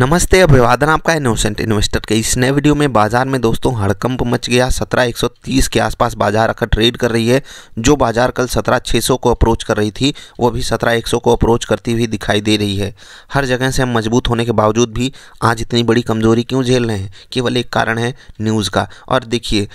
नमस्ते अभिवादन आपका इनोसेंट इन्वेस्टर के इस नए वीडियो में बाजार में दोस्तों हड़कंप मच गया 17130 के आसपास बाजार अखर ट्रेड कर रही है जो बाजार कल 17600 को अप्रोच कर रही थी वो भी 17100 को अप्रोच करती हुई दिखाई दे रही है हर जगह से हम मजबूत होने के बावजूद भी आज इतनी बड़ी कमजोरी क्यों झेल रहे हैं केवल एक कारण है न्यूज़ का और देखिए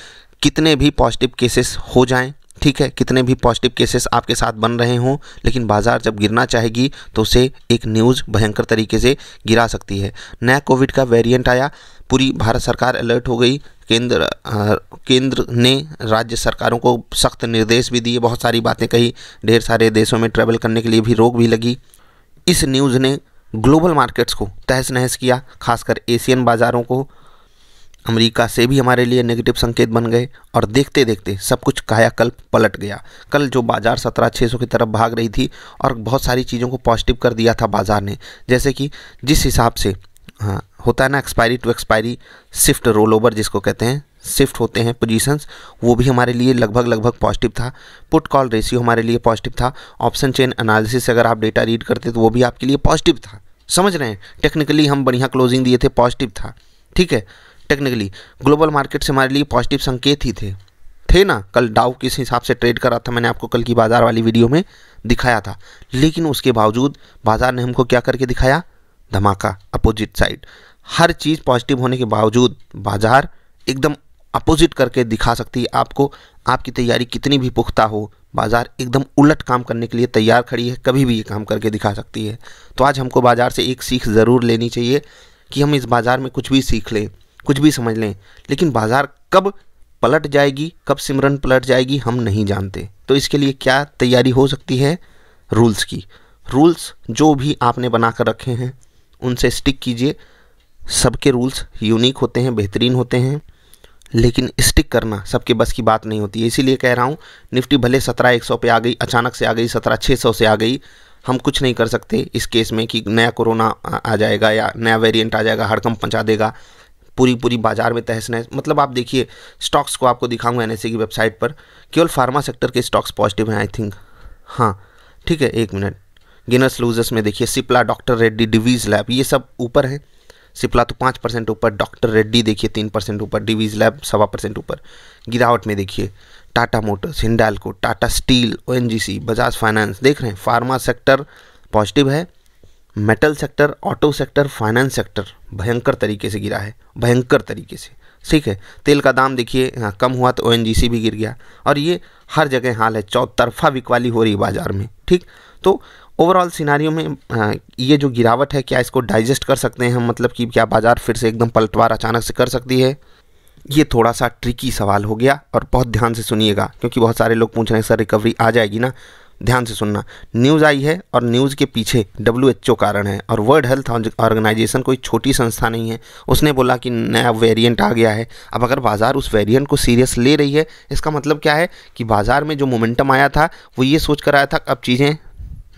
कितने भी पॉजिटिव केसेस हो जाएँ ठीक है कितने भी पॉजिटिव केसेस आपके साथ बन रहे हों लेकिन बाज़ार जब गिरना चाहेगी तो उसे एक न्यूज़ भयंकर तरीके से गिरा सकती है नया कोविड का वेरिएंट आया पूरी भारत सरकार अलर्ट हो गई केंद्र केंद्र ने राज्य सरकारों को सख्त निर्देश भी दिए बहुत सारी बातें कही ढेर सारे देशों में ट्रेवल करने के लिए भी रोक भी लगी इस न्यूज़ ने ग्लोबल मार्केट्स को तहस नहस किया खासकर एशियन बाज़ारों को अमेरिका से भी हमारे लिए नेगेटिव संकेत बन गए और देखते देखते सब कुछ कायाकल्प पलट गया कल जो बाज़ार सत्रह छः सौ की तरफ भाग रही थी और बहुत सारी चीज़ों को पॉजिटिव कर दिया था बाज़ार ने जैसे कि जिस हिसाब से हाँ होता है ना expiry to expiry shift roll over जिसको कहते हैं शिफ्ट होते हैं पोजीशंस वो भी हमारे लिए लगभग लगभग पॉजिटिव था पुट कॉल रेशियो हमारे लिए पॉजिटिव था ऑप्शन चेन एनालिसिस अगर आप डेटा रीड करते तो वो भी आपके लिए पॉजिटिव था समझ रहे हैं टेक्निकली हम बढ़िया क्लोजिंग दिए थे पॉजिटिव था ठीक है टेक्निकली ग्लोबल मार्केट से हमारे लिए पॉजिटिव संकेत ही थे थे ना कल डाउ किस हिसाब से ट्रेड कर रहा था मैंने आपको कल की बाज़ार वाली वीडियो में दिखाया था लेकिन उसके बावजूद बाज़ार ने हमको क्या करके दिखाया धमाका अपोजिट साइड हर चीज़ पॉजिटिव होने के बावजूद बाज़ार एकदम अपोजिट करके दिखा सकती है आपको आपकी तैयारी कितनी भी पुख्ता हो बाज़ार एकदम उलट काम करने के लिए तैयार खड़ी है कभी भी ये काम करके दिखा सकती है तो आज हमको बाज़ार से एक सीख ज़रूर लेनी चाहिए कि हम इस बाज़ार में कुछ भी सीख लें कुछ भी समझ लें लेकिन बाज़ार कब पलट जाएगी कब सिमरन पलट जाएगी हम नहीं जानते तो इसके लिए क्या तैयारी हो सकती है रूल्स की रूल्स जो भी आपने बना कर रखे हैं उनसे स्टिक कीजिए सबके रूल्स यूनिक होते हैं बेहतरीन होते हैं लेकिन स्टिक करना सबके बस की बात नहीं होती है इसीलिए कह रहा हूँ निफ्टी भले सत्रह एक सौ पर आ गई अचानक से आ गई सत्रह छः सौ से आ गई हम कुछ नहीं कर सकते इस केस में कि नया कोरोना आ जाएगा या नया वेरिएंट आ जाएगा हड़कम पहुँचा देगा पूरी पूरी बाजार में तहस नहस मतलब आप देखिए स्टॉक्स को आपको दिखाऊंगा एनएससी e की वेबसाइट पर केवल फार्मा सेक्टर के स्टॉक्स पॉजिटिव हैं आई थिंक हाँ ठीक है एक मिनट गिनर्स लूजर्स में देखिए सिप्ला डॉक्टर रेड्डी डिवीज लैब ये सब ऊपर हैं सिप्ला तो पाँच परसेंट ऊपर डॉक्टर रेड्डी देखिए तीन परसेंट ऊपर डिवीज लैब सवा परसेंट ऊपर गिरावट में देखिए टाटा मोटर्स हिंडालको टाटा स्टील ओ बजाज फाइनेंस देख रहे हैं फार्मा सेक्टर पॉजिटिव है metal sector auto sector finance sector भयंकर तरीके से गिरा है भयंकर तरीके से ठीक है तेल का दाम देखिए हाँ कम हुआ तो ओ भी गिर गया और ये हर जगह हाल है चौतरफा बिकवाली हो रही बाज़ार में ठीक तो ओवरऑल सिनारियों में ये जो गिरावट है क्या इसको डाइजेस्ट कर सकते हैं हम मतलब कि क्या बाज़ार फिर से एकदम पलटवार अचानक से कर सकती है ये थोड़ा सा ट्रिकी सवाल हो गया और बहुत ध्यान से सुनिएगा क्योंकि बहुत सारे लोग पूछ रहे हैं सर रिकवरी आ जाएगी ना ध्यान से सुनना न्यूज़ आई है और न्यूज़ के पीछे डब्ल्यू कारण है और वर्ल्ड हेल्थ ऑर्गेनाइजेशन कोई छोटी संस्था नहीं है उसने बोला कि नया वेरिएंट आ गया है अब अगर बाज़ार उस वेरिएंट को सीरियस ले रही है इसका मतलब क्या है कि बाज़ार में जो मोमेंटम आया था वो ये सोच कर आया था अब चीज़ें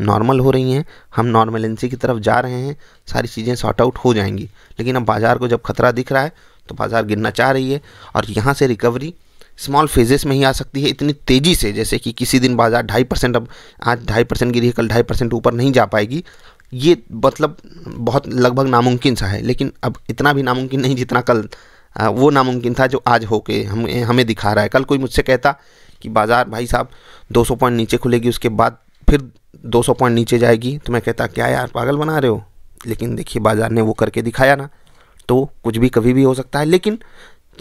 नॉर्मल हो रही हैं हम नॉर्मलेंसी की तरफ जा रहे हैं सारी चीज़ें शॉर्ट आउट हो जाएंगी लेकिन अब बाज़ार को जब खतरा दिख रहा है तो बाज़ार गिरना चाह रही है और यहाँ से रिकवरी स्मॉल फेजेस में ही आ सकती है इतनी तेज़ी से जैसे कि किसी दिन बाज़ार ढाई परसेंट अब आज ढाई परसेंट गिरी है कल ढाई परसेंट ऊपर नहीं जा पाएगी ये मतलब बहुत लगभग नामुमकिन सा है लेकिन अब इतना भी नामुमकिन नहीं जितना कल वो नामुमकिन था जो आज होके हम हमें दिखा रहा है कल कोई मुझसे कहता कि बाज़ार भाई साहब 200 पॉइंट नीचे खुलेगी उसके बाद फिर 200 पॉइंट नीचे जाएगी तो मैं कहता क्या यार पागल बना रहे हो लेकिन देखिए बाज़ार ने वो करके दिखाया ना तो कुछ भी कभी भी हो सकता है लेकिन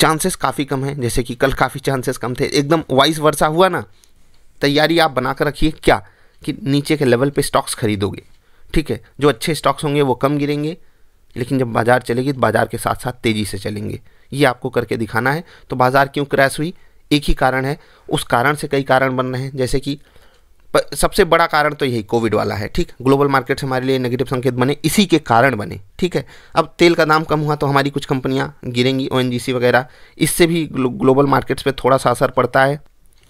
चांसेस काफ़ी कम है जैसे कि कल काफ़ी चांसेस कम थे एकदम वाइस वर्षा हुआ ना तैयारी आप बना कर रखिए क्या कि नीचे के लेवल पे स्टॉक्स खरीदोगे ठीक है जो अच्छे स्टॉक्स होंगे वो कम गिरेंगे लेकिन जब बाज़ार चलेगी तो बाज़ार के साथ साथ तेज़ी से चलेंगे ये आपको करके दिखाना है तो बाज़ार क्यों क्रैश हुई एक ही कारण है उस कारण से कई कारण बन रहे हैं जैसे कि पर सबसे बड़ा कारण तो यही कोविड वाला है ठीक ग्लोबल मार्केट्स हमारे लिए नेगेटिव संकेत बने इसी के कारण बने ठीक है अब तेल का दाम कम हुआ तो हमारी कुछ कंपनियाँ गिरेंगी ओ वगैरह इससे भी ग्लो, ग्लोबल मार्केट्स पर थोड़ा सा असर पड़ता है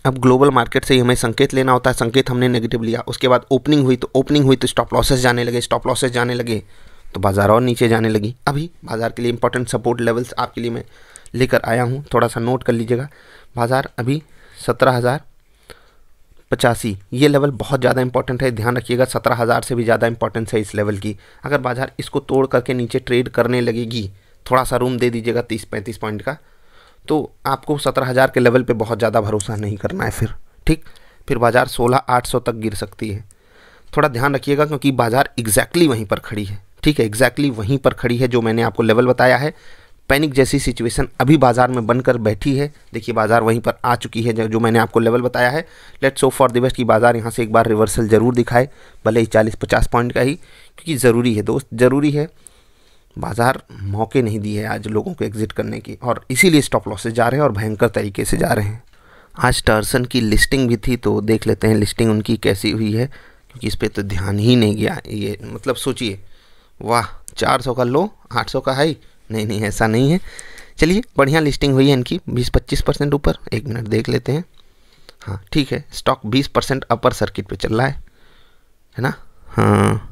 अब ग्लोबल मार्केट से ही हमें संकेत लेना होता है संकेत हमने नेगेटिव लिया उसके बाद ओपनिंग हुई तो ओपनिंग हुई तो स्टॉप लॉसेस जाने लगे स्टॉप लॉसेस जाने लगे तो बाज़ार और नीचे जाने लगी अभी बाज़ार के लिए इंपॉर्टेंट सपोर्ट लेवल्स आपके लिए मैं लेकर आया हूँ थोड़ा सा नोट कर लीजिएगा बाज़ार अभी सत्रह हज़ार पचासी ये लेवल बहुत ज़्यादा इंपॉर्टेंट है ध्यान रखिएगा सत्रह हज़ार से भी ज़्यादा इंपॉर्टेंस है इस लेवल की अगर बाजार इसको तोड़ करके नीचे ट्रेड करने लगेगी थोड़ा सा रूम दे दीजिएगा तीस पैंतीस पॉइंट का तो आपको सत्रह हज़ार के लेवल पे बहुत ज़्यादा भरोसा नहीं करना है फिर ठीक फिर बाज़ार सोलह आठ सौ तक गिर सकती है थोड़ा ध्यान रखिएगा क्योंकि बाज़ार एग्जैक्टली वहीं पर खड़ी है ठीक है एग्जैक्टली वहीं पर खड़ी है जो मैंने आपको लेवल बताया है पैनिक जैसी सिचुएशन अभी बाज़ार में बनकर बैठी है देखिए बाज़ार वहीं पर आ चुकी है जो मैंने आपको लेवल बताया है let's so for the best की बाज़ार यहाँ से एक बार रिवर्सल ज़रूर दिखाए भले ही चालीस पचास पॉइंट का ही क्योंकि ज़रूरी है दोस्त ज़रूरी है बाज़ार मौके नहीं दिए है आज लोगों को एग्ज़िट करने की और इसीलिए स्टॉप लॉसेज जा रहे हैं और भयंकर तरीके से जा रहे हैं आज टर्सन की लिस्टिंग भी थी तो देख लेते हैं लिस्टिंग उनकी कैसी हुई है क्योंकि इस पर तो ध्यान ही नहीं गया ये मतलब सोचिए वाह चार सौ का लो आठ सौ का हाई नहीं नहीं ऐसा नहीं है चलिए बढ़िया लिस्टिंग हुई है इनकी बीस पच्चीस परसेंट ऊपर एक मिनट देख लेते हैं हाँ ठीक है स्टॉक बीस परसेंट अपर सर्किट पे चल रहा है है ना हाँ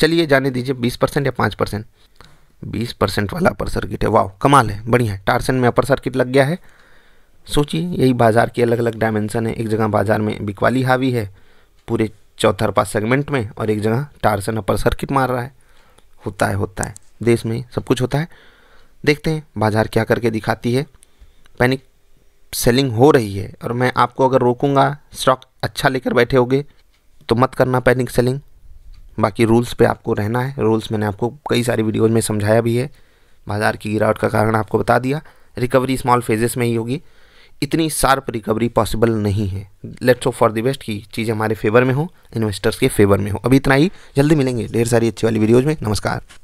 चलिए जाने दीजिए बीस परसेंट या पाँच परसेंट बीस परसेंट वाला अपर सर्किट है वाह कमाल है बढ़िया है टारसन में अपर सर्किट लग गया है सोचिए यही बाज़ार की अलग अलग डायमेंशन है एक जगह बाज़ार में बिकवाली हावी है पूरे चौथरपा सेगमेंट में और एक जगह टारसन अपर सर्किट मार रहा है होता है होता है देश में सब कुछ होता है देखते हैं बाज़ार क्या करके दिखाती है पैनिक सेलिंग हो रही है और मैं आपको अगर रोकूंगा स्टॉक अच्छा लेकर बैठे होगे तो मत करना पैनिक सेलिंग बाकी रूल्स पे आपको रहना है रूल्स मैंने आपको कई सारी वीडियोज में समझाया भी है बाज़ार की गिरावट का कारण आपको बता दिया रिकवरी स्मॉल फेजेस में ही होगी इतनी शार्प रिकवरी पॉसिबल नहीं है let's hope for the best की चीज़ हमारे फेवर में हो इन्वेस्टर्स के फेवर में हो अभी इतना ही जल्दी मिलेंगे ढेर सारी अच्छी वाली वीडियोज़ में नमस्कार